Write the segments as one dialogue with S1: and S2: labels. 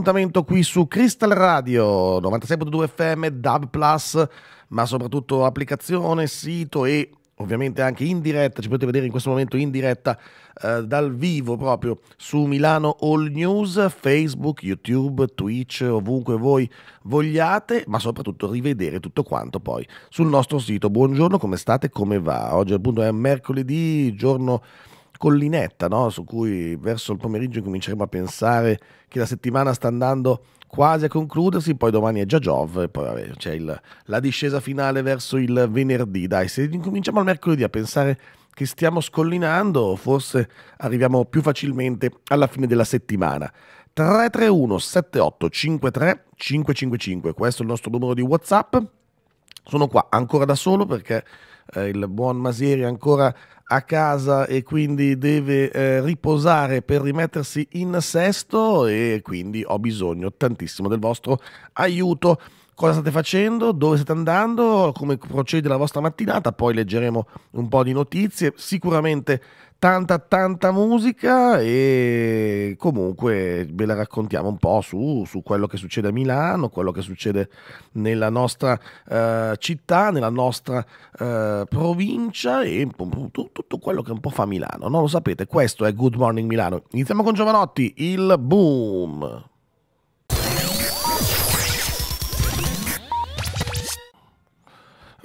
S1: appuntamento qui su Crystal Radio 96.2 FM, Dub Plus, ma soprattutto applicazione, sito e ovviamente anche in diretta, ci potete vedere in questo momento in diretta eh, dal vivo proprio su Milano All News, Facebook, YouTube, Twitch, ovunque voi vogliate, ma soprattutto rivedere tutto quanto poi sul nostro sito. Buongiorno, come state, come va? Oggi appunto è mercoledì, giorno collinetta no? su cui verso il pomeriggio cominceremo a pensare che la settimana sta andando quasi a concludersi, poi domani è già Giove, poi vabbè, c'è il, la discesa finale verso il venerdì. Dai, se incominciamo il mercoledì a pensare che stiamo scollinando, forse arriviamo più facilmente alla fine della settimana. 331 7853 555, questo è il nostro numero di WhatsApp. Sono qua ancora da solo perché eh, il buon Masieri ancora a casa e quindi deve eh, riposare per rimettersi in sesto e quindi ho bisogno tantissimo del vostro aiuto cosa state facendo, dove state andando, come procede la vostra mattinata, poi leggeremo un po' di notizie, sicuramente tanta tanta musica e comunque ve la raccontiamo un po' su, su quello che succede a Milano, quello che succede nella nostra eh, città, nella nostra eh, provincia e tutto quello che un po' fa Milano, non lo sapete, questo è Good Morning Milano. Iniziamo con Giovanotti, il boom.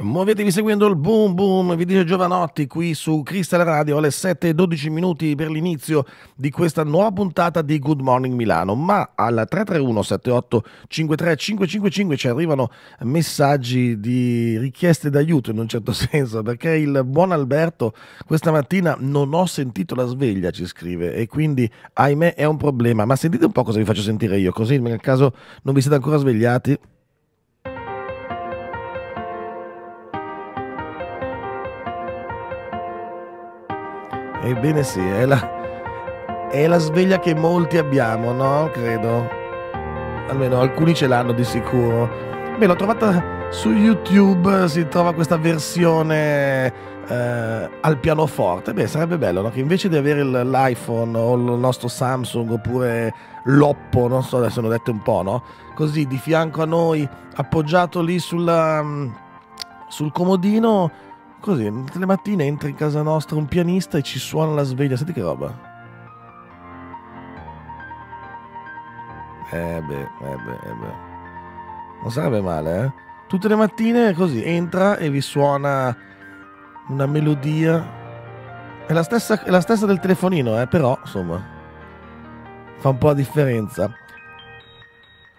S1: Muovetevi seguendo il boom boom, vi dice Giovanotti qui su Crystal Radio alle 12 minuti per l'inizio di questa nuova puntata di Good Morning Milano, ma al 331 78 53 555 ci arrivano messaggi di richieste d'aiuto in un certo senso, perché il buon Alberto questa mattina non ho sentito la sveglia, ci scrive, e quindi ahimè è un problema, ma sentite un po' cosa vi faccio sentire io, così nel caso non vi siete ancora svegliati. Ebbene sì, è la, è la sveglia che molti abbiamo, no? Credo. Almeno alcuni ce l'hanno di sicuro. Beh, l'ho trovata su YouTube, si trova questa versione eh, al pianoforte. Beh, sarebbe bello no? che invece di avere l'iPhone o il nostro Samsung oppure l'Oppo, non so adesso ne ho detto un po', no? Così di fianco a noi, appoggiato lì sulla, mm, sul comodino, Così, tutte le mattine entra in casa nostra un pianista e ci suona la sveglia. Senti che roba. Eh beh, eh beh, eh beh. Non sarebbe male, eh? Tutte le mattine così entra e vi suona una melodia. È la stessa, è la stessa del telefonino, eh, però, insomma, fa un po' la differenza.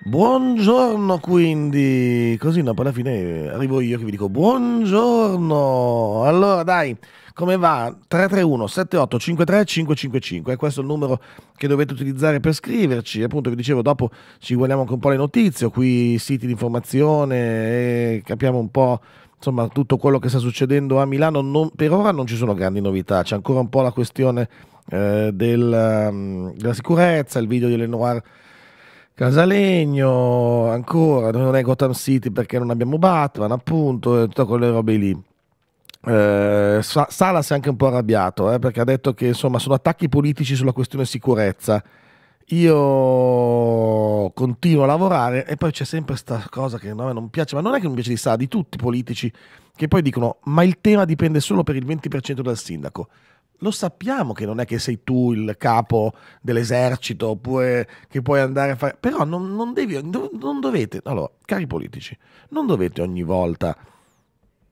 S1: Buongiorno quindi, così no, alla fine arrivo io che vi dico buongiorno. Allora dai, come va? 331 7853 555, è questo il numero che dovete utilizzare per scriverci. Appunto vi dicevo, dopo ci guardiamo anche un po' le notizie, qui siti di informazione, e capiamo un po' insomma tutto quello che sta succedendo a Milano. Non, per ora non ci sono grandi novità, c'è ancora un po' la questione eh, del, mm, della sicurezza, il video di Lenoir. Noir Casalegno, ancora, non è Gotham City perché non abbiamo Batman, appunto, tutte quelle robe lì. Eh, Salas è anche un po' arrabbiato eh, perché ha detto che insomma sono attacchi politici sulla questione sicurezza. Io continuo a lavorare e poi c'è sempre questa cosa che a me non piace, ma non è che non piace di Sala, di tutti i politici che poi dicono ma il tema dipende solo per il 20% dal sindaco lo sappiamo che non è che sei tu il capo dell'esercito oppure che puoi andare a fare... Però non, non, devi, non dovete, allora, cari politici, non dovete ogni volta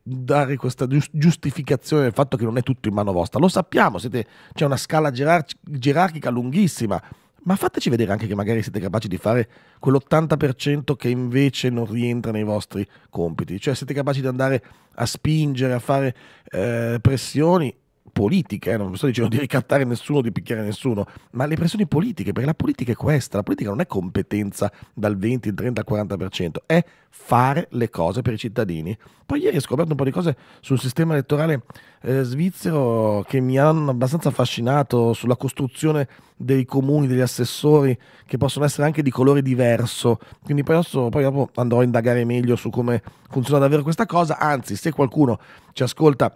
S1: dare questa giustificazione del fatto che non è tutto in mano vostra. Lo sappiamo, siete, c'è una scala gerarch- gerarchica lunghissima, ma fateci vedere anche che magari siete capaci di fare quell'80% che invece non rientra nei vostri compiti, cioè siete capaci di andare a spingere, a fare eh, pressioni politiche, eh, non sto dicendo di ricattare nessuno, di picchiare nessuno, ma le pressioni politiche, perché la politica è questa, la politica non è competenza dal 20, 30, 40%, è fare le cose per i cittadini. Poi ieri ho scoperto un po' di cose sul sistema elettorale eh, svizzero che mi hanno abbastanza affascinato sulla costruzione dei comuni, degli assessori, che possono essere anche di colore diverso. Quindi poi, adesso, poi dopo andrò a indagare meglio su come funziona davvero questa cosa. Anzi, se qualcuno ci ascolta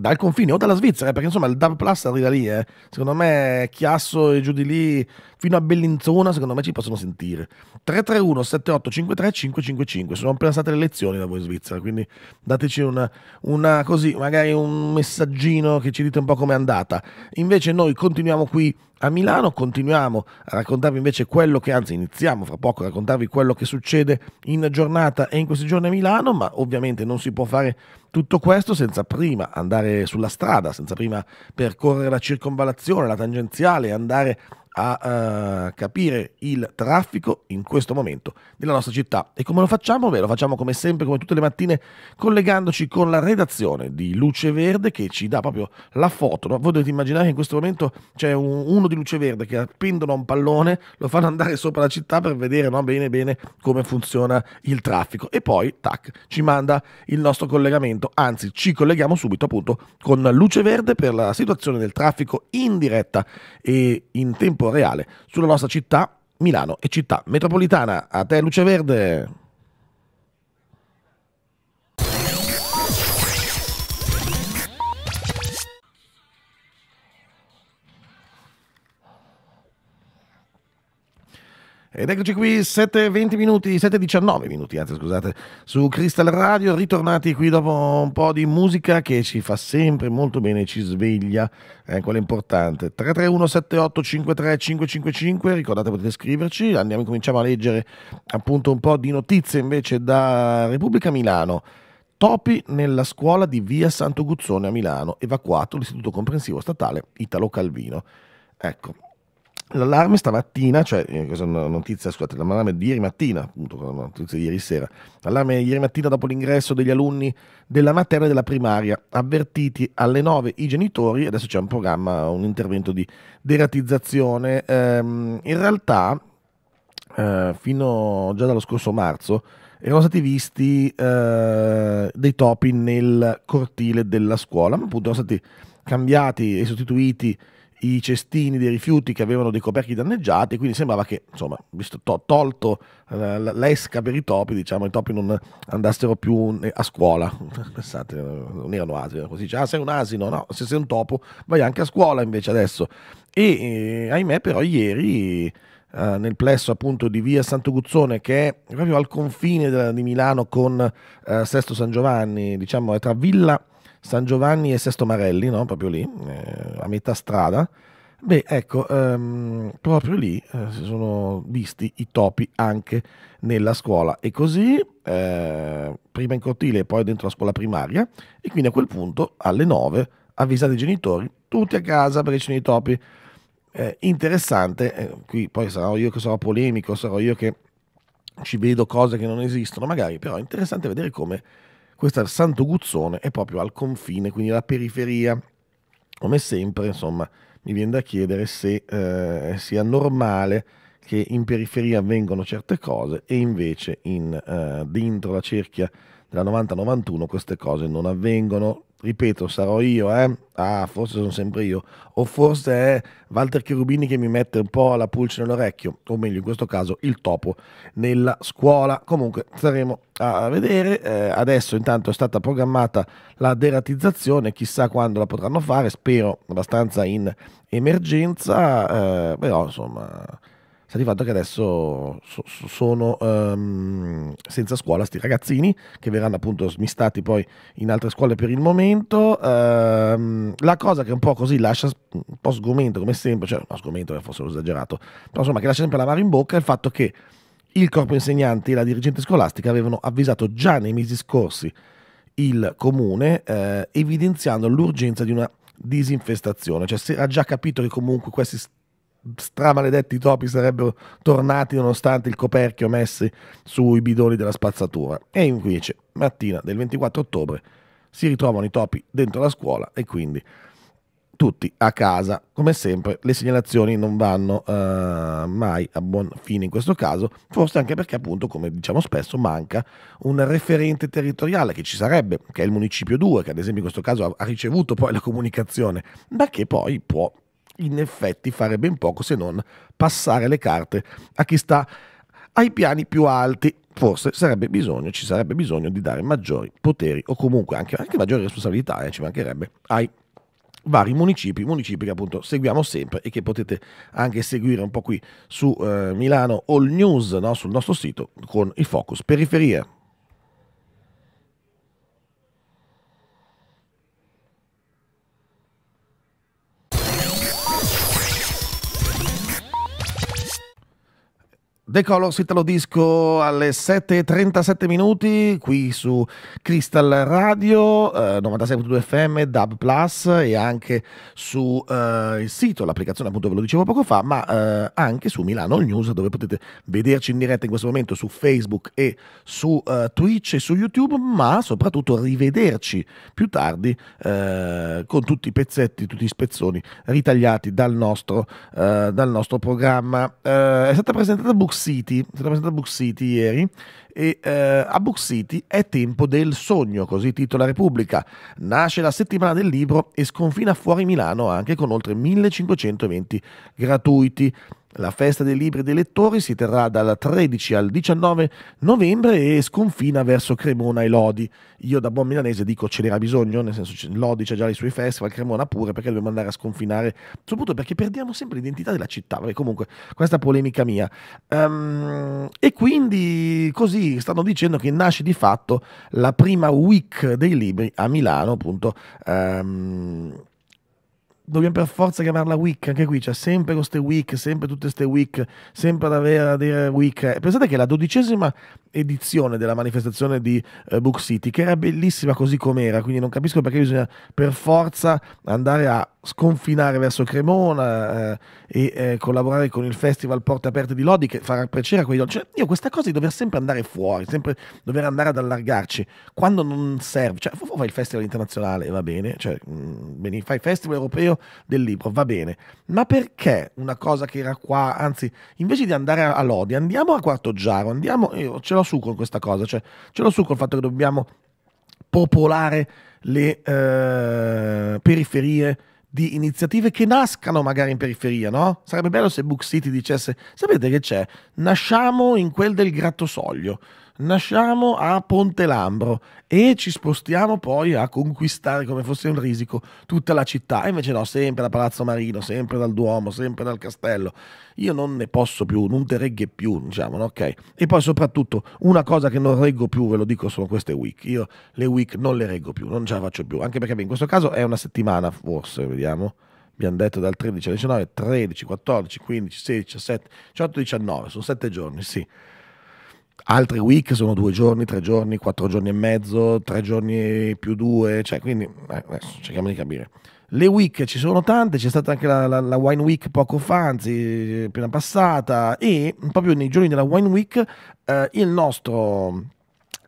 S1: dal confine o dalla Svizzera, eh, perché insomma il DAB Plus arriva lì, eh. secondo me Chiasso e giù di lì fino a Bellinzona, secondo me ci possono sentire. 331 7853 555, sono appena state le lezioni da voi in Svizzera, quindi dateci una, una così, magari un messaggino che ci dite un po' com'è andata. Invece noi continuiamo qui a Milano continuiamo a raccontarvi invece quello che, anzi iniziamo fra poco a raccontarvi quello che succede in giornata e in questi giorni a Milano, ma ovviamente non si può fare tutto questo senza prima andare sulla strada, senza prima percorrere la circonvallazione, la tangenziale, andare a uh, capire il traffico in questo momento della nostra città. E come lo facciamo? Beh, lo facciamo come sempre, come tutte le mattine, collegandoci con la redazione di Luce Verde che ci dà proprio la foto. No? Voi dovete immaginare che in questo momento c'è un, uno di Luce Verde che appendono a un pallone, lo fanno andare sopra la città per vedere no? bene bene come funziona il traffico. E poi, tac, ci manda il nostro collegamento, anzi ci colleghiamo subito appunto con Luce Verde per la situazione del traffico in diretta e in tempo tempo reale sulla nostra città, Milano e città metropolitana. A te luce verde! Ed eccoci qui, 7.20 minuti, 7.19 minuti, anzi scusate, su Crystal Radio, ritornati qui dopo un po' di musica che ci fa sempre molto bene, ci sveglia, eh, quella importante. 331-7853-555, ricordate potete scriverci, andiamo, cominciamo a leggere appunto un po' di notizie invece da Repubblica Milano. Topi nella scuola di via Santo Guzzone a Milano, evacuato l'istituto comprensivo statale Italo Calvino. Ecco, L'allarme stamattina, cioè questa è una notizia, scusate, l'allarme di ieri mattina, appunto, una notizia di ieri sera, l'allarme ieri mattina dopo l'ingresso degli alunni della materna e della primaria, avvertiti alle 9 i genitori, adesso c'è un programma, un intervento di deratizzazione, ehm, in realtà eh, fino già dallo scorso marzo erano stati visti eh, dei topi nel cortile della scuola, ma appunto erano stati cambiati e sostituiti i cestini dei rifiuti che avevano dei coperchi danneggiati, quindi sembrava che, insomma, visto to- tolto eh, l'esca per i topi, diciamo, i topi non andassero più a scuola. Pensate, non erano asini, così dice, cioè, ah, sei un asino, no, se sei un topo vai anche a scuola invece adesso. E eh, ahimè però ieri... Uh, nel plesso appunto di via Santo Guzzone che è proprio al confine della, di Milano con uh, Sesto San Giovanni, diciamo è tra Villa San Giovanni e Sesto Marelli, no? proprio lì, eh, a metà strada. Beh, ecco, ehm, proprio lì eh, si sono visti i topi anche nella scuola e così, eh, prima in cortile e poi dentro la scuola primaria e quindi a quel punto alle 9 avvisate i genitori, tutti a casa perché ci sono i topi. Eh, interessante, eh, qui poi sarò io che sarò polemico, sarò io che ci vedo cose che non esistono magari, però è interessante vedere come questa Santo Guzzone è proprio al confine, quindi alla periferia. Come sempre, insomma, mi viene da chiedere se eh, sia normale che in periferia avvengano certe cose e invece in, eh, dentro la cerchia della 90-91 queste cose non avvengono ripeto, sarò io, eh? Ah, forse sono sempre io. O forse è Walter Cherubini che mi mette un po' la pulce nell'orecchio, o meglio, in questo caso, il topo nella scuola. Comunque, staremo a vedere. Eh, adesso intanto è stata programmata la deratizzazione, chissà quando la potranno fare, spero abbastanza in emergenza, eh, però insomma sta di fatto che adesso so, sono um, senza scuola sti ragazzini che verranno appunto smistati poi in altre scuole per il momento. Um, la cosa che un po' così lascia un po' sgomento come sempre, cioè no, sgomento che eh, fosse esagerato, però insomma che lascia sempre l'amaro in bocca è il fatto che il corpo insegnanti e la dirigente scolastica avevano avvisato già nei mesi scorsi il comune eh, evidenziando l'urgenza di una disinfestazione, cioè si era già capito che comunque questi stramaledetti topi sarebbero tornati nonostante il coperchio messi sui bidoni della spazzatura. E invece, mattina del 24 ottobre, si ritrovano i topi dentro la scuola e quindi tutti a casa. Come sempre, le segnalazioni non vanno eh, mai a buon fine in questo caso, forse anche perché, appunto, come diciamo spesso, manca un referente territoriale che ci sarebbe, che è il Municipio 2, che ad esempio in questo caso ha ricevuto poi la comunicazione, ma che poi può in effetti fare ben poco se non passare le carte a chi sta ai piani più alti. Forse sarebbe bisogno, ci sarebbe bisogno di dare maggiori poteri o comunque anche, anche maggiori responsabilità, eh, ci mancherebbe, ai vari municipi, municipi che appunto seguiamo sempre e che potete anche seguire un po' qui su eh, Milano All News, no? sul nostro sito con il focus periferia. The Colors Italo Disco alle 7.37 minuti qui su Crystal Radio eh, 96.2 FM, Dub Plus e anche sul eh, sito, l'applicazione appunto ve lo dicevo poco fa, ma eh, anche su Milano News dove potete vederci in diretta in questo momento su Facebook e su eh, Twitch e su YouTube, ma soprattutto rivederci più tardi eh, con tutti i pezzetti, tutti i spezzoni ritagliati dal nostro, eh, dal nostro programma. è stata presentata Books Book City, è stata a Book City ieri e eh, a Book City è tempo del sogno, così titola Repubblica. Nasce la settimana del libro e sconfina fuori Milano anche con oltre 1500 eventi gratuiti. La festa dei libri e dei lettori si terrà dal 13 al 19 novembre e sconfina verso Cremona e Lodi. Io da buon milanese dico ce n'era bisogno, nel senso Lodi c'ha già i suoi festival, Cremona pure perché dobbiamo andare a sconfinare, soprattutto perché perdiamo sempre l'identità della città, Vabbè, comunque questa polemica mia. Um, e quindi così così stanno dicendo che nasce di fatto la prima week dei libri a Milano, appunto. Um, dobbiamo per forza chiamarla week, anche qui c'è cioè sempre queste week, sempre tutte queste week, sempre ad avere a dire week. Eh, pensate che la dodicesima edizione della manifestazione di eh, Book City, che era bellissima così com'era, quindi non capisco perché bisogna per forza andare a sconfinare verso Cremona eh, e eh, collaborare con il festival Porte Aperte di Lodi che farà piacere a quei dolci. Cioè, io questa cosa di dover sempre andare fuori, sempre dover andare ad allargarci, quando non serve, cioè fai il festival internazionale, va bene, cioè, mh, mm, fai il festival europeo del libro, va bene, ma perché una cosa che era qua, anzi, invece di andare a, a Lodi, andiamo a Quarto Giaro, andiamo, io ce l'ho su con questa cosa, cioè ce l'ho su col fatto che dobbiamo popolare le eh, periferie di iniziative che nascano magari in periferia, no? Sarebbe bello se Book City dicesse, sapete che c'è? Nasciamo in quel del Grattosoglio nasciamo a Ponte Lambro e ci spostiamo poi a conquistare come fosse un risico tutta la città. E invece no, sempre da Palazzo Marino, sempre dal Duomo, sempre dal castello. Io non ne posso più, non te regge più, diciamo, no? ok? E poi soprattutto una cosa che non reggo più, ve lo dico, sono queste week. Io le week non le reggo più, non ce la faccio più, anche perché in questo caso è una settimana forse, vediamo abbiamo detto dal 13 al 19, 13, 14, 15, 16, 17, 18, 19, sono sette giorni, sì. Altri week sono due giorni, tre giorni, quattro giorni e mezzo, tre giorni più due, cioè quindi eh, adesso cerchiamo di capire. Le week ci sono tante, c'è stata anche la, la, la Wine Week poco fa, anzi appena passata, e proprio nei giorni della Wine Week eh, il nostro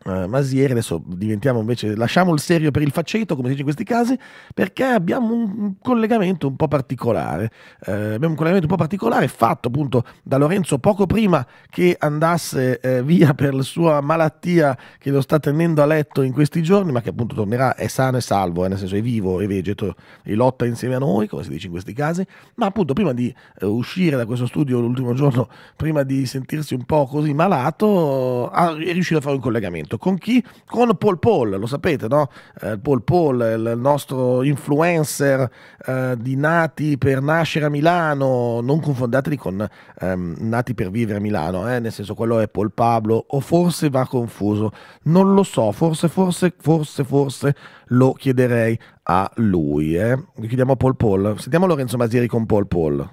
S1: eh, Masieri, adesso diventiamo invece, lasciamo il serio per il faceto, come si dice in questi casi, perché abbiamo un collegamento un po' particolare. Eh, abbiamo un collegamento un po' particolare fatto appunto da Lorenzo poco prima che andasse eh, via per la sua malattia che lo sta tenendo a letto in questi giorni, ma che appunto tornerà, è sano e salvo, eh, nel senso è vivo, è vegeto, e lotta insieme a noi, come si dice in questi casi, ma appunto prima di eh, uscire da questo studio l'ultimo giorno, prima di sentirsi un po' così malato, ah, è riuscito a fare un collegamento duetto con chi? Con Paul Paul, lo sapete, no? Eh, Paul Paul, il nostro influencer eh, di nati per nascere a Milano, non confondateli con ehm, nati per vivere a Milano, eh? nel senso quello è Paul Pablo o forse va confuso, non lo so, forse, forse, forse, forse lo chiederei a lui. Eh? Chiediamo a Paul Paul, sentiamo Lorenzo Masieri con Paul Paul.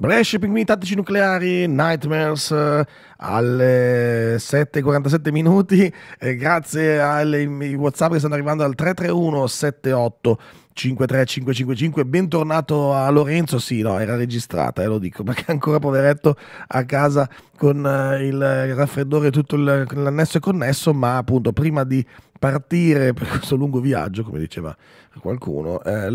S1: Brescia, Pinguini Tattici Nucleari, Nightmares eh, alle 7.47 minuti, eh, grazie ai Whatsapp che stanno arrivando al 331 78 53555, bentornato a Lorenzo, sì, no, era registrata, eh, lo dico, perché ancora poveretto a casa con eh, il raffreddore e tutto l'annesso e connesso, ma appunto prima di partire per questo lungo viaggio, come diceva qualcuno, eh,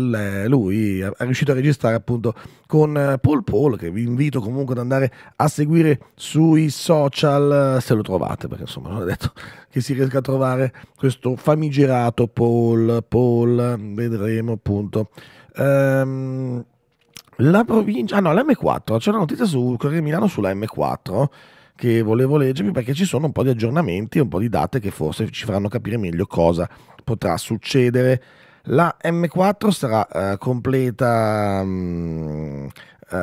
S1: lui è riuscito a registrare appunto con eh, Paul Paul, che vi invito comunque ad andare a seguire sui social eh, se lo trovate, perché insomma non è detto che si riesca a trovare questo famigerato Paul Paul, vedremo appunto. Ehm, la provincia, ah no, l'M4, c'è una notizia su Corriere Milano sulla M4 che volevo leggervi perché ci sono un po' di aggiornamenti un po' di date che forse ci faranno capire meglio cosa potrà succedere. La M4 sarà uh, completa um, uh,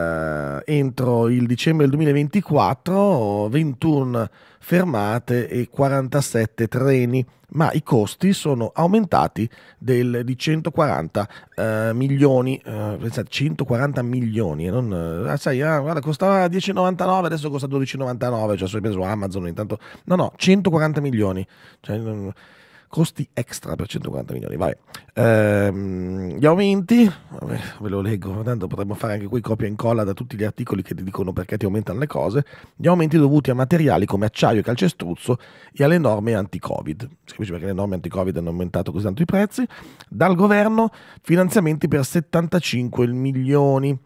S1: entro il dicembre del 2024, 21 fermate e 47 treni, ma i costi sono aumentati del, di 140 eh, milioni, eh, pensate, 140 milioni, non, eh, ah, sai, ah, guarda, costava 10,99, adesso costa 12,99, cioè sono preso Amazon intanto, no no, 140 milioni, cioè, costi extra per 140 milioni. Vabbè. Ehm, gli aumenti, vabbè, ve lo leggo, tanto potremmo fare anche qui copia e incolla da tutti gli articoli che ti dicono perché ti aumentano le cose. Gli aumenti dovuti a materiali come acciaio e calcestruzzo e alle norme anti-Covid. Si capisce perché le norme anti-Covid hanno aumentato così tanto i prezzi. Dal governo finanziamenti per 75 milioni.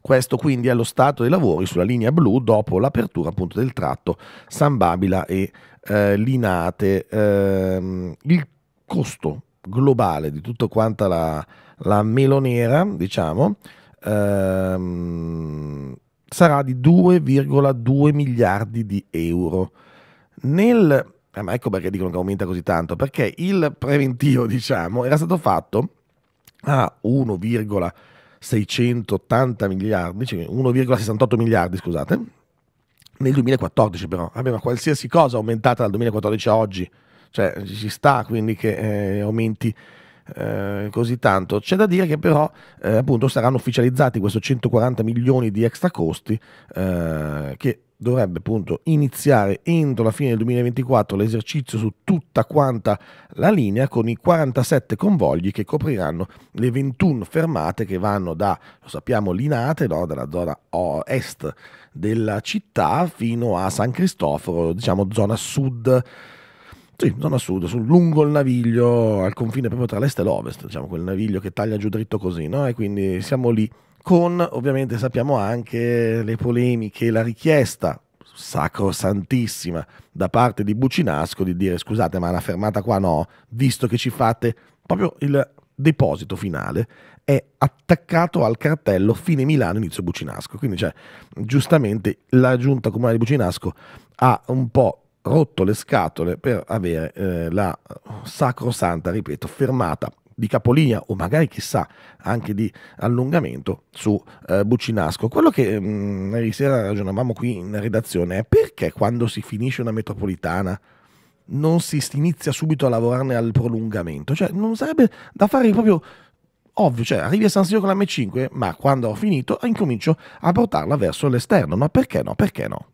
S1: Questo quindi è lo stato dei lavori sulla linea blu dopo l'apertura appunto del tratto San Babila e eh, Linate. Eh, il costo globale di tutta quanta la, la melonera, diciamo, ehm, sarà di 2,2 miliardi di euro. Nel, eh, ma ecco perché dicono che aumenta così tanto, perché il preventivo, diciamo, era stato fatto a miliardi 680 miliardi, cioè 1,68 miliardi, scusate, nel 2014 però. Abbiamo qualsiasi cosa aumentata dal 2014 a oggi, cioè ci sta quindi che eh, aumenti eh, così tanto. C'è da dire che però eh, appunto saranno ufficializzati questi 140 milioni di extra costi eh, che dovrebbe appunto iniziare entro la fine del 2024 l'esercizio su tutta quanta la linea con i 47 convogli che copriranno le 21 fermate che vanno da, lo sappiamo, Linate, no? dalla zona est della città fino a San Cristoforo, diciamo zona sud. Sì, zona sud, sul, lungo il naviglio, al confine proprio tra l'est e l'ovest, diciamo quel naviglio che taglia giù dritto così, no? E quindi siamo lì con ovviamente sappiamo anche le polemiche, la richiesta sacrosantissima da parte di Bucinasco di dire scusate ma la fermata qua no, visto che ci fate proprio il deposito finale è attaccato al cartello fine Milano inizio Bucinasco, quindi cioè giustamente la giunta comunale di Bucinasco ha un po' rotto le scatole per avere eh, la sacrosanta, ripeto, fermata di capolinea o magari chissà anche di allungamento su eh, Buccinasco. Quello che mh, mm, ieri sera ragionavamo qui in redazione è perché quando si finisce una metropolitana non si inizia subito a lavorarne al prolungamento, cioè non sarebbe da fare proprio ovvio, cioè arrivi a San Siro con la M5, ma quando ho finito incomincio a portarla verso l'esterno, ma perché no? Perché no?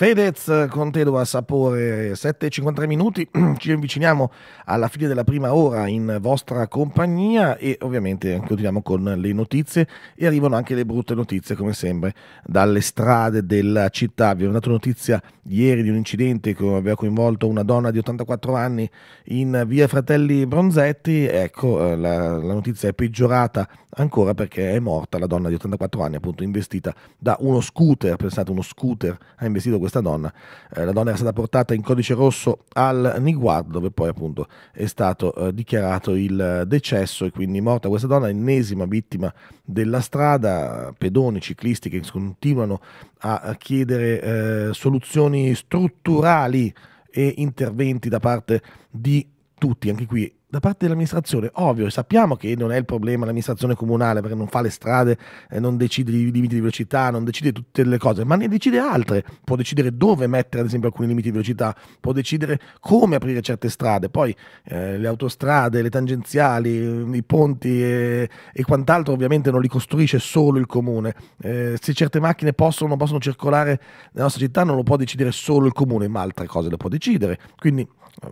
S1: Fedez con te a sapore 7,53 minuti, ci avviciniamo alla fine della prima ora in vostra compagnia e ovviamente continuiamo con le notizie e arrivano anche le brutte notizie come sempre dalle strade della città. Vi ho dato notizia ieri di un incidente che aveva coinvolto una donna di 84 anni in via Fratelli Bronzetti, ecco eh, la, la notizia è peggiorata ancora perché è morta la donna di 84 anni appunto investita da uno scooter, pensate uno scooter ha investito questo questa donna. Eh, la donna era stata portata in codice rosso al Niguar, dove poi appunto è stato eh, dichiarato il decesso e quindi morta questa donna, ennesima vittima della strada, pedoni, ciclisti che continuano a chiedere eh, soluzioni strutturali e interventi da parte di tutti, anche qui, da parte dell'amministrazione, ovvio, sappiamo che non è il problema l'amministrazione comunale perché non fa le strade, eh, non decide i limiti di velocità, non decide tutte le cose, ma ne decide altre, può decidere dove mettere ad esempio alcuni limiti di velocità, può decidere come aprire certe strade, poi eh, le autostrade, le tangenziali, mm, i ponti e, e, quant'altro ovviamente non li costruisce solo il comune, eh, se certe macchine possono o non possono circolare nella nostra città non lo può decidere solo il comune, ma altre cose le può decidere, quindi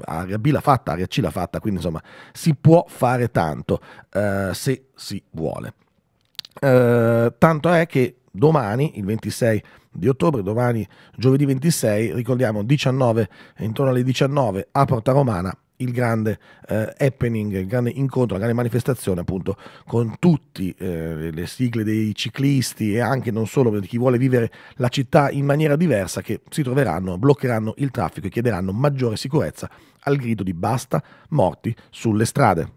S1: area B l'ha fatta, area C l'ha fatta, quindi insomma si può fare tanto eh, se si vuole. Eh, tanto è che domani, il 26 di ottobre, domani giovedì 26, ricordiamo 19, intorno alle 19 a Porta Romana, il grande eh, happening, il grande incontro, la grande manifestazione appunto con tutte eh, le sigle dei ciclisti e anche non solo di chi vuole vivere la città in maniera diversa che si troveranno, bloccheranno il traffico e chiederanno maggiore sicurezza al grido di basta morti sulle strade.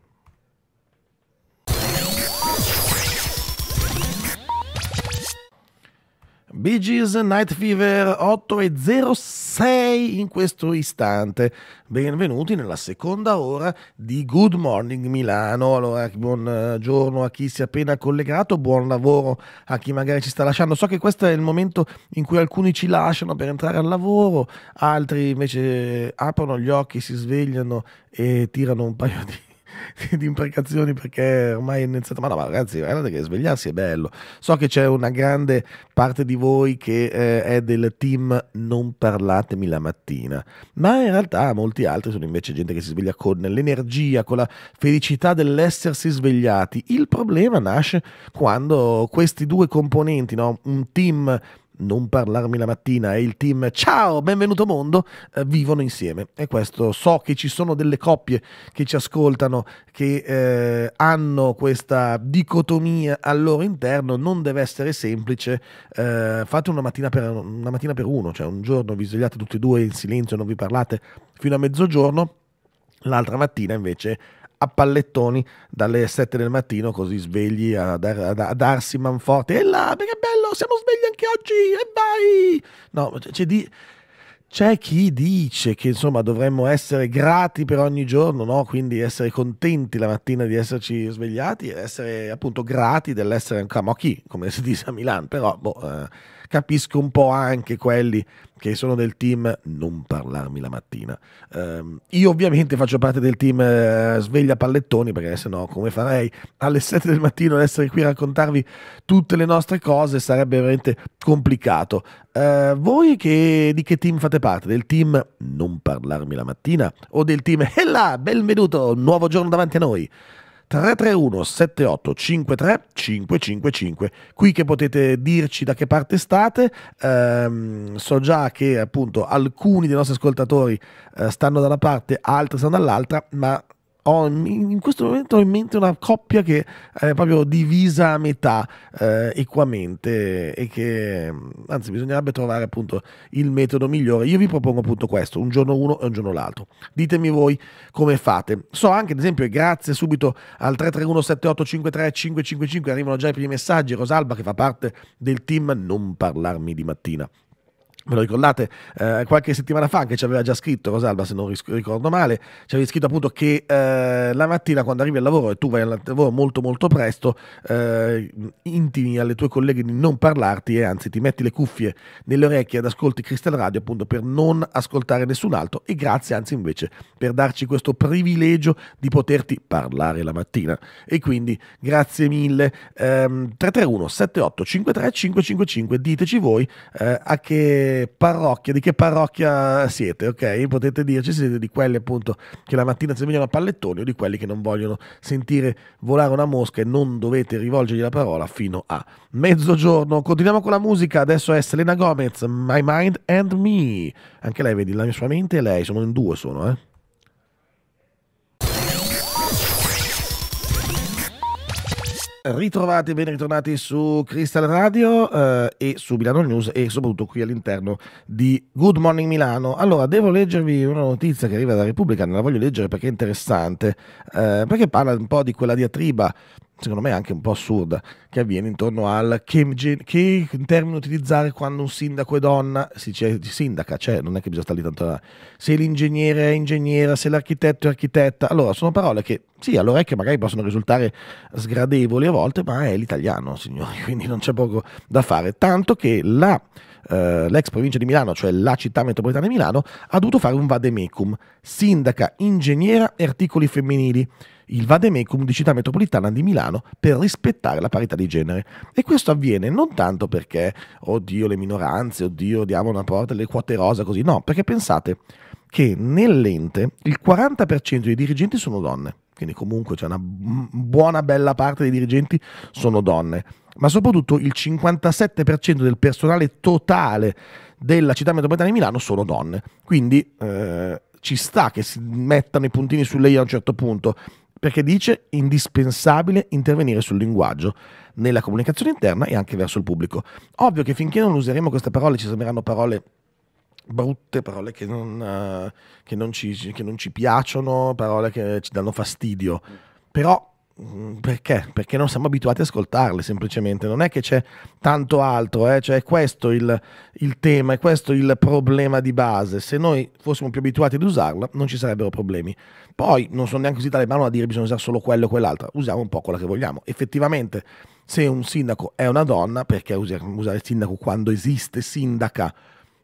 S1: Bee Gees Night Fever 8 e 06 in questo istante. Benvenuti nella seconda ora di Good Morning Milano. Allora, buongiorno eh, a chi si è appena collegato, buon lavoro a chi magari ci sta lasciando. So che questo è il momento in cui alcuni ci lasciano per entrare al lavoro, altri invece eh, aprono gli occhi, si svegliano e tirano un paio di di imprecazioni perché ormai è iniziato. Ma no, ma ragazzi, guardate che svegliarsi è bello. So che c'è una grande parte di voi che eh, è del team non parlatemi la mattina, ma in realtà molti altri sono invece gente che si sveglia con l'energia, con la felicità dell'essersi svegliati. Il problema nasce quando questi due componenti, no? un team non parlarmi la mattina e il team Ciao, benvenuto mondo eh, vivono insieme e questo so che ci sono delle coppie che ci ascoltano che eh, hanno questa dicotomia al loro interno, non deve essere semplice, eh, fate una mattina, per, una mattina per uno, cioè un giorno vi svegliate tutti e due in silenzio, non vi parlate fino a mezzogiorno, l'altra mattina invece a pallettoni dalle 7 del mattino, così svegli a, dar, a, a darsi manforte. E là, che bello, siamo svegli anche oggi, e vai! No, c'è di... C'è chi dice che insomma dovremmo essere grati per ogni giorno, no? quindi essere contenti la mattina di esserci svegliati essere appunto grati dell'essere ancora, ma chi? Come si dice a Milano, però boh, eh, capisco un po' anche quelli che sono del team non parlarmi la mattina. Um, io ovviamente faccio parte del team eh, sveglia pallettoni perché se no come farei alle 7 del mattino ad essere qui a raccontarvi tutte le nostre cose sarebbe veramente complicato. Uh, voi che, di che team fate parte? Del team non parlarmi la mattina o del team Hella, benvenuto, nuovo giorno davanti a noi? 331 78 53 555 qui che potete dirci da che parte state ehm, so già che appunto alcuni dei nostri ascoltatori eh, stanno da una parte altri stanno dall'altra ma ho in questo momento ho in mente una coppia che è proprio divisa a metà eh, equamente e che mm, anzi bisognerebbe trovare appunto il metodo migliore. Io vi propongo appunto questo, un giorno uno e un giorno l'altro. Ditemi voi come fate. So anche ad esempio, grazie subito al 331-7853-555 arrivano già i primi messaggi, Rosalba che fa parte del team Non parlarmi di mattina ve lo ricordate eh, qualche settimana fa che ci aveva già scritto Rosalba se non ricordo male ci aveva scritto appunto che eh, la mattina quando arrivi al lavoro e tu vai al lavoro molto molto presto eh, intimi alle tue colleghe di non parlarti e anzi ti metti le cuffie nelle orecchie ed ascolti Crystal Radio appunto per non ascoltare nessun altro e grazie anzi invece per darci questo privilegio di poterti parlare la mattina e quindi grazie mille ehm, 331 78 53 555 diteci voi eh, a che parrocchia, di che parrocchia siete, ok? Potete dirci se siete di quelli appunto che la mattina si svegliano a pallettoni o di quelli che non vogliono sentire volare una mosca e non dovete rivolgergli la parola fino a mezzogiorno. Continuiamo con la musica, adesso è Selena Gomez, My Mind and Me. Anche lei, vedi, la mia sua mente e lei, sono in due sono, eh. Ritrovati ben ritornati su Crystal Radio eh, e su Milano News e soprattutto qui all'interno di Good Morning Milano. Allora, devo leggervi una notizia che arriva da Repubblica, non la voglio leggere perché è interessante, eh, perché parla un po' di quella diatriba secondo me anche un po' assurda, che avviene intorno al che, che termine utilizzare quando un sindaco è donna, si dice sindaca, cioè non è che bisogna stare lì tanto là. se l'ingegnere è ingegnera, se l'architetto è architetta, allora sono parole che sì, allora è che magari possono risultare sgradevoli a volte, ma è l'italiano, signori, quindi non c'è poco da fare, tanto che la eh, l'ex provincia di Milano, cioè la città metropolitana di Milano, ha dovuto fare un vademecum, sindaca, ingegnera e articoli femminili il vademecum di città metropolitana di Milano per rispettare la parità di genere. E questo avviene non tanto perché, oddio, le minoranze, oddio, diamo una porta alle quote rosa, così, no, perché pensate che nell'ente il 40% dei dirigenti sono donne, quindi comunque c'è una buona bella parte dei dirigenti sono donne, ma soprattutto il 57% del personale totale della città metropolitana di Milano sono donne, quindi... Eh, ci sta che si mettano i puntini su lei a un certo punto perché dice indispensabile intervenire sul linguaggio, nella comunicazione interna e anche verso il pubblico. Ovvio che finché non useremo queste parole ci sembreranno parole brutte, parole che non, uh, che non, ci, che non ci piacciono, parole che ci danno fastidio, però Mm, perché? Perché non siamo abituati ad ascoltarle semplicemente, non è che c'è tanto altro, eh? cioè è questo il, il, tema, è questo il problema di base, se noi fossimo più abituati ad usarla non ci sarebbero problemi. Poi non sono neanche così talebano a dire bisogna usare solo quello o quell'altra, usiamo un po' quella che vogliamo. Effettivamente se un sindaco è una donna, perché usare sindaco quando esiste sindaca?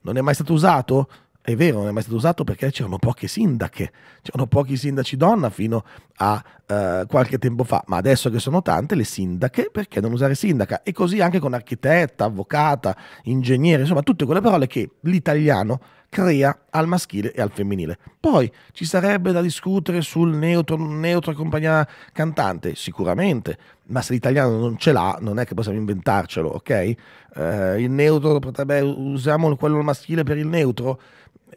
S1: Non è mai stato usato? è vero, non è mai stato usato perché c'erano poche sindache, c'erano pochi sindaci donna fino a eh, qualche tempo fa, ma adesso che sono tante le sindache, perché non usare sindaca? E così anche con architetta, avvocata, ingegnere, insomma tutte quelle parole che l'italiano crea al maschile e al femminile. Poi ci sarebbe da discutere sul neutro, neutro compagnia cantante, sicuramente, ma se l'italiano non ce l'ha, non è che possiamo inventarcelo, ok? Eh, il neutro potrebbe, usiamo quello maschile per il neutro,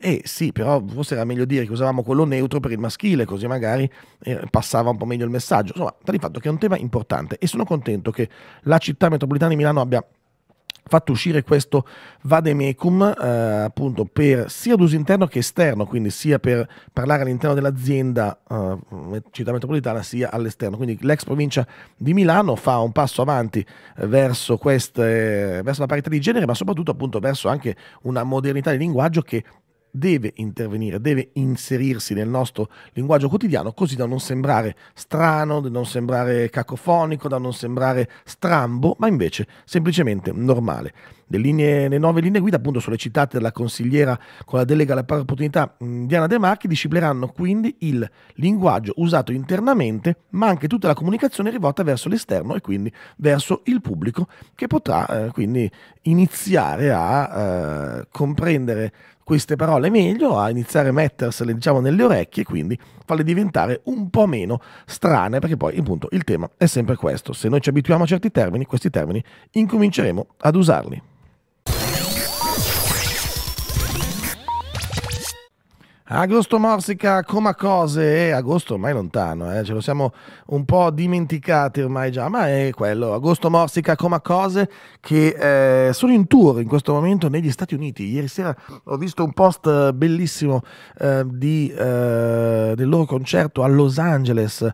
S1: eh sì, però forse era meglio dire che usavamo quello neutro per il maschile, così magari eh, passava un po' meglio il messaggio. Insomma, sta di fatto che è un tema importante e sono contento che la città metropolitana di Milano abbia fatto uscire questo vademecum eh, appunto per sia d'uso interno che esterno, quindi sia per parlare all'interno dell'azienda eh, città metropolitana sia all'esterno. Quindi l'ex provincia di Milano fa un passo avanti eh, verso, queste, verso la parità di genere, ma soprattutto appunto verso anche una modernità di linguaggio che deve intervenire, deve inserirsi nel nostro linguaggio quotidiano così da non sembrare strano, da non sembrare cacofonico, da non sembrare strambo, ma invece semplicemente normale. Le, linee, le nuove linee guida, appunto sollecitate dalla consigliera con la delega alla pari opportunità mm, Diana De Marchi, disciplineranno quindi il linguaggio usato internamente, ma anche tutta la comunicazione rivolta verso l'esterno e quindi verso il pubblico che potrà eh, quindi iniziare a eh, comprendere queste parole meglio, a iniziare a mettersele diciamo nelle orecchie e quindi farle diventare un po' meno strane, perché poi appunto il tema è sempre questo, se noi ci abituiamo a certi termini, questi termini incominceremo ad usarli. Agosto Morsica, come Cose, eh, agosto ormai lontano, eh, ce lo siamo un po' dimenticati ormai già, ma è quello, Agosto Morsica, come Cose, che eh, sono in tour in questo momento negli Stati Uniti. Ieri sera ho visto un post bellissimo eh, di, eh, del loro concerto a Los Angeles,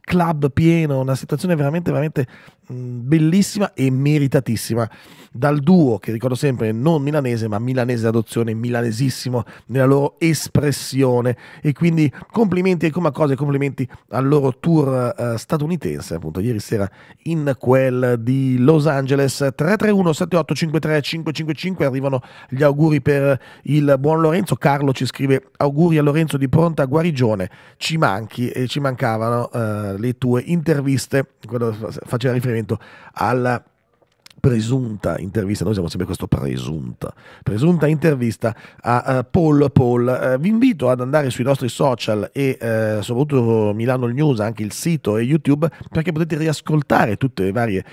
S1: club pieno, una situazione veramente, veramente Mm, bellissima e meritatissima dal duo che ricordo sempre non milanese ma milanese d'adozione milanesissimo nella loro espressione e quindi complimenti e come cosa complimenti al loro tour eh, statunitense appunto ieri sera in quel di Los Angeles 331 7853 555 arrivano gli auguri per il buon Lorenzo Carlo ci scrive auguri a Lorenzo di pronta guarigione ci manchi e ci mancavano eh, le tue interviste quello faceva riferimento momento alla presunta intervista, noi siamo sempre questo presunta, presunta intervista a uh, Paul Paul. Uh, vi invito ad andare sui nostri social e uh, soprattutto Milano News, anche il sito e YouTube, perché potete riascoltare tutte le varie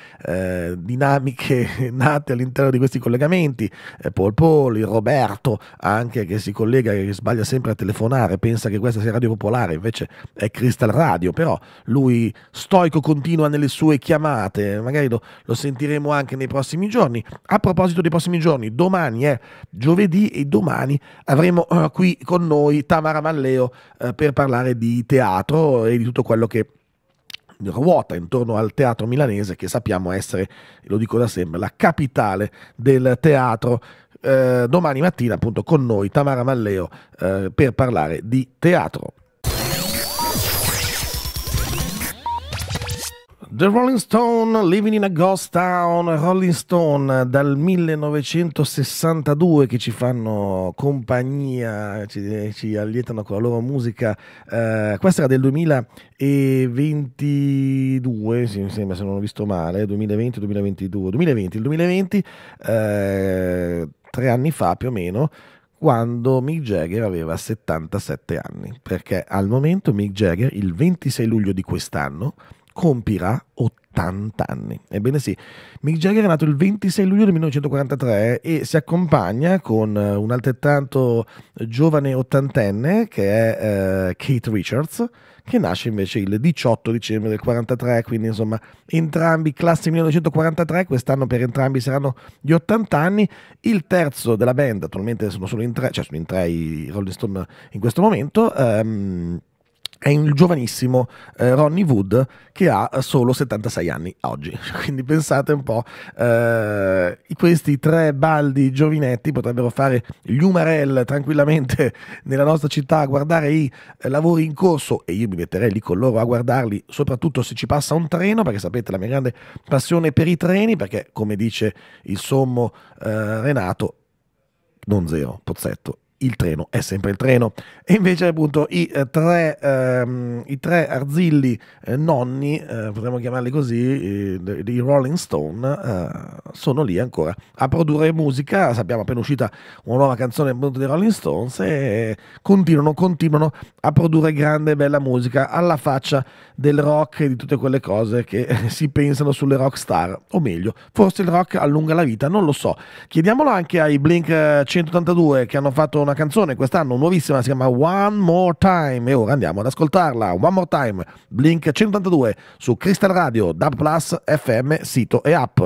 S1: dinamiche nate all'interno di questi collegamenti. Paul Paul, il Roberto, anche che si collega e sbaglia sempre a telefonare, pensa che questa sia Radio Popolare, invece è Crystal Radio, però lui stoico continua nelle sue chiamate, magari lo, lo sentiremo anche nei prossimi giorni. A proposito dei prossimi giorni, domani è giovedì e domani avremo uh, qui con noi Tamara Malleo uh, per parlare di teatro e di tutto quello che ruota intorno al teatro milanese che sappiamo essere, lo dico da sempre, la capitale del teatro. Uh, domani mattina appunto con noi Tamara Malleo per parlare di teatro. The Rolling Stone, Living in a Ghost Town, Rolling Stone dal 1962 che ci fanno compagnia, ci, ci allietano con la loro musica. Eh, questa era del 2022, sì, mi sembra se non ho visto male, 2020-2022, 2020, il 2020, eh, tre anni fa più o meno quando Mick Jagger aveva 77 anni, perché al momento Mick Jagger il 26 luglio di quest'anno compirà 80 anni. Ebbene sì, Mick Jagger è nato il 26 luglio del 1943 e si accompagna con eh, un altrettanto giovane ottantenne che è eh, Kate Richards, che nasce invece il 18 dicembre del 1943, quindi insomma entrambi classe 1943, quest'anno per entrambi saranno gli 80 anni, il terzo della band, attualmente sono solo in tre, cioè sono in tre i Rolling Stone in questo momento, ehm, è il giovanissimo eh, Ronnie Wood che ha solo 76 anni oggi. Quindi pensate un po', eh, questi tre baldi giovinetti potrebbero fare gli umarell tranquillamente nella nostra città a guardare i eh, lavori in corso e io mi metterei lì con loro a guardarli, soprattutto se ci passa un treno, perché sapete la mia grande passione per i treni, perché come dice il sommo eh, Renato, non zero, pozzetto, il treno è sempre il treno. E invece appunto i eh, tre, ehm, i tre arzilli eh, nonni, eh, potremmo chiamarli così, eh, di Rolling Stone, eh, sono lì ancora a produrre musica. Sappiamo appena uscita una nuova canzone dei Rolling Stones e continuano, continuano a produrre grande e bella musica alla faccia del rock e di tutte quelle cose che eh, si pensano sulle rock star. O meglio, forse il rock allunga la vita, non lo so. Chiediamolo anche ai Blink 182 che hanno fatto una una canzone quest'anno nuovissima, si chiama One More Time e ora andiamo ad ascoltarla. One More Time, Blink 182 su Crystal Radio, Dub Plus, FM, sito e app.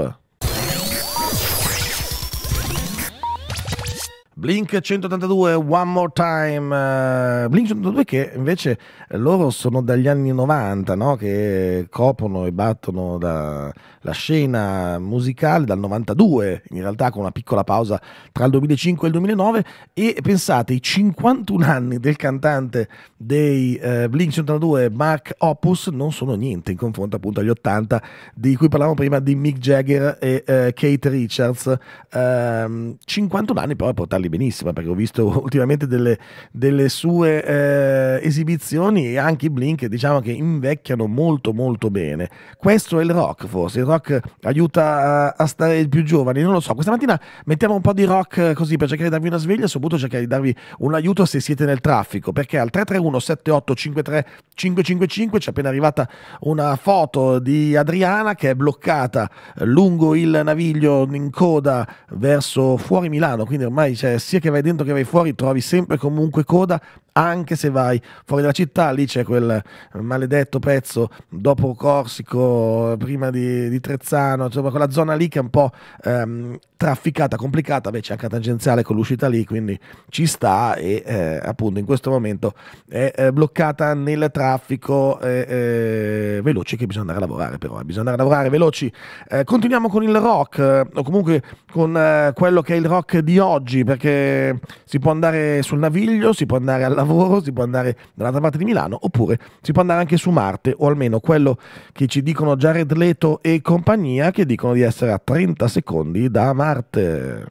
S1: Blink 182, One More Time, eh, Blink 182 che invece eh, loro sono dagli anni 90, no? che coprono e battono la scena musicale dal 92, in realtà con una piccola pausa tra il 2005 e il 2009 e pensate i 51 anni del cantante dei eh, Blink 182 Mark Opus non sono niente in confronto appunto agli 80 di cui parlavamo prima di Mick Jagger e uh, Kate Richards, 51 ehm, anni però a portarli benissima perché ho visto ultimamente delle, delle sue eh, esibizioni e anche i Blink diciamo che invecchiano molto molto bene. Questo è il rock forse, il rock aiuta a, stare più giovani, non lo so. Questa mattina mettiamo un po' di rock eh, così per cercare di darvi una sveglia soprattutto cercare di darvi un aiuto se siete nel traffico perché al 331 78 53 555 c'è appena arrivata una foto di Adriana che è bloccata lungo il naviglio in coda verso fuori Milano, quindi ormai c'è sia che vai dentro che vai fuori, trovi sempre comunque coda anche se vai fuori dalla città, lì c'è quel maledetto pezzo dopo Corsico, prima di, di Trezzano, insomma quella zona lì che è un po' ehm, trafficata, complicata, beh c'è anche la tangenziale con l'uscita lì, quindi ci sta e eh, appunto in questo momento è eh, bloccata nel traffico eh, eh veloce che bisogna andare a lavorare però, eh, bisogna andare a lavorare veloci. Eh, continuiamo con il rock o comunque con quello che è il rock di oggi perché si può andare sul naviglio, si può andare al lavoro, si può andare dall'altra parte di Milano oppure si può andare anche su Marte o almeno quello che ci dicono Jared Leto e compagnia che dicono di essere a 30 secondi da Marte.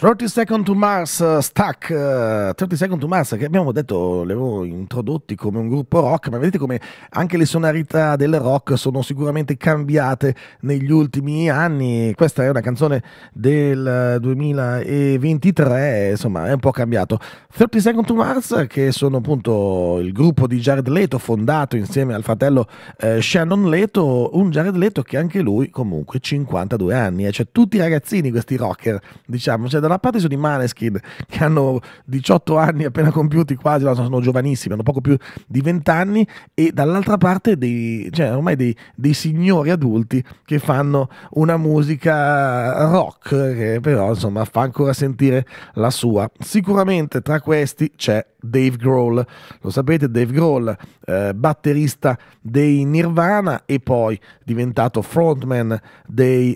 S1: 30 Second to Mars, eh, Stack, 30 eh, Second to Mars che abbiamo detto, li avevo introdotti come un gruppo rock, ma vedete come anche le sonorità del rock sono sicuramente cambiate negli ultimi anni. Questa è una canzone del 2023, eh, insomma è un po' cambiato. 30 Second to Mars che sono appunto il gruppo di Jared Leto fondato insieme al fratello eh, Shannon Leto, un Jared Leto che anche lui comunque 52 anni, eh, cioè tutti ragazzini questi rocker, diciamo, cioè, dalla parte sono i Maneskin che hanno 18 anni appena compiuti quasi, no, sono giovanissimi, hanno poco più di 20 anni e dall'altra parte dei, cioè, ormai dei, dei signori adulti che fanno una musica rock che però insomma fa ancora sentire la sua. Sicuramente tra questi c'è Dave Grohl, lo sapete Dave Grohl, eh, batterista dei Nirvana e poi diventato frontman eh, e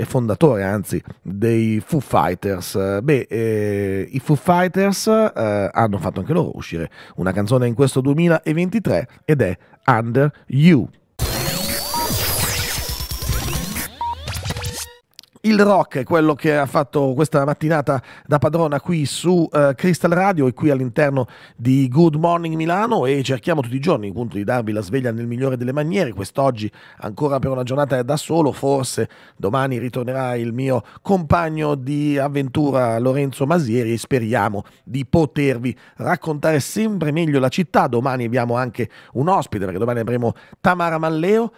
S1: eh, fondatore anzi dei Foo Fighters Fighters. Beh, eh, i Foo Fighters eh, hanno fatto anche loro uscire una canzone in questo 2023 ed è Under You. il rock, è quello che ha fatto questa mattinata da padrona qui su eh, Crystal Radio e qui all'interno di Good Morning Milano e cerchiamo tutti i giorni appunto di darvi la sveglia nel migliore delle maniere, quest'oggi ancora per una giornata da solo, forse domani ritornerà il mio compagno di avventura Lorenzo Masieri e speriamo di potervi raccontare sempre meglio la città, domani abbiamo anche un ospite perché domani avremo Tamara Malleo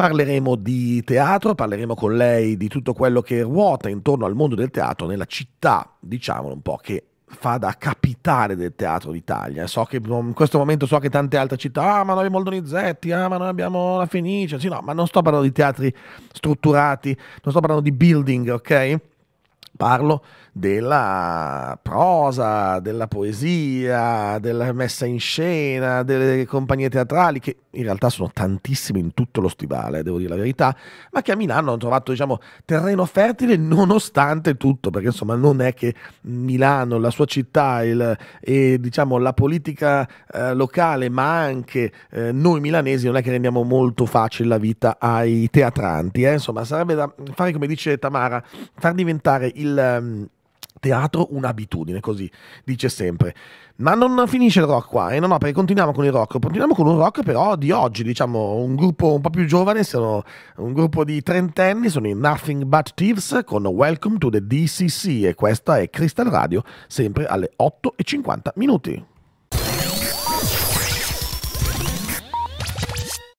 S1: Parleremo di teatro, parleremo con lei di tutto quello che ruota intorno al mondo del teatro nella città, diciamolo un po', che fa da capitale del teatro d'Italia. So che in questo momento so che tante altre città, ah ma noi abbiamo il Donizetti, ah ma noi abbiamo la Fenice, sì no, ma non sto parlando di teatri strutturati, non sto parlando di building, ok? Parlo della prosa, della poesia, della messa in scena, delle compagnie teatrali che in realtà sono tantissime in tutto lo stivale, devo dire la verità, ma che a Milano hanno trovato diciamo, terreno fertile nonostante tutto, perché insomma non è che Milano, la sua città il, e diciamo, la politica eh, locale, ma anche eh, noi milanesi non è che rendiamo molto facile la vita ai teatranti, eh? insomma sarebbe da fare come dice Tamara, far diventare il... Um, Teatro un'abitudine, così dice sempre. Ma non finisce il rock qua, eh? no, no, perché continuiamo con il rock. Continuiamo con un rock però di oggi, diciamo, un gruppo un po' più giovane, sono un gruppo di trentenni, sono i Nothing But Thieves con Welcome to the DCC e questa è Crystal Radio, sempre alle 8.50 minuti.